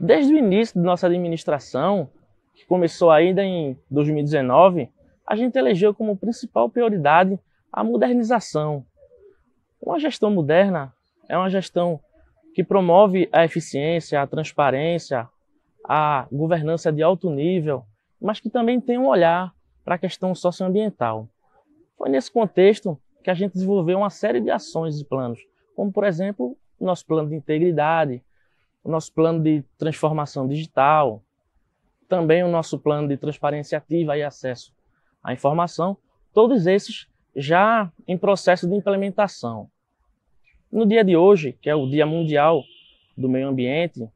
Desde o início da nossa administração, que começou ainda em 2019, a gente elegeu como principal prioridade a modernização. Uma gestão moderna é uma gestão que promove a eficiência, a transparência, a governança de alto nível, mas que também tem um olhar para a questão socioambiental. Foi nesse contexto que a gente desenvolveu uma série de ações e planos, como, por exemplo, o nosso plano de integridade, o nosso plano de transformação digital, também o nosso plano de transparência ativa e acesso à informação, todos esses já em processo de implementação. No dia de hoje, que é o Dia Mundial do Meio Ambiente,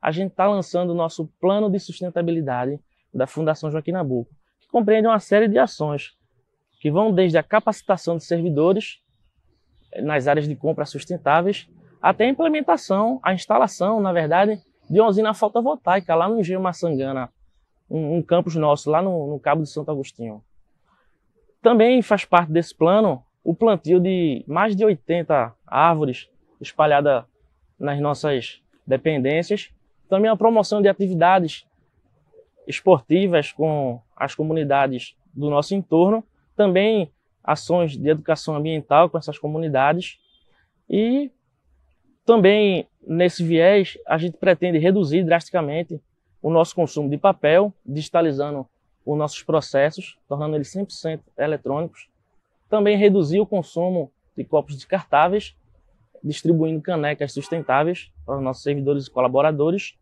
a gente está lançando o nosso plano de sustentabilidade da Fundação Joaquim Nabuco, que compreende uma série de ações que vão desde a capacitação de servidores nas áreas de compra sustentáveis até a implementação, a instalação, na verdade, de uma usina fotovoltaica lá no Engenho Maçangana, um, um campus nosso lá no, no Cabo de Santo Agostinho. Também faz parte desse plano o plantio de mais de 80 árvores espalhadas nas nossas dependências, também a promoção de atividades esportivas com as comunidades do nosso entorno, também ações de educação ambiental com essas comunidades e também nesse viés, a gente pretende reduzir drasticamente o nosso consumo de papel, digitalizando os nossos processos, tornando eles 100% eletrônicos. Também reduzir o consumo de copos descartáveis, distribuindo canecas sustentáveis para os nossos servidores e colaboradores.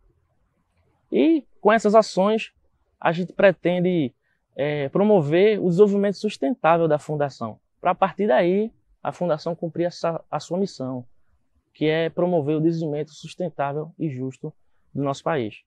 E com essas ações, a gente pretende é, promover o desenvolvimento sustentável da fundação, para a partir daí a fundação cumprir essa, a sua missão, que é promover o desenvolvimento sustentável e justo do nosso país.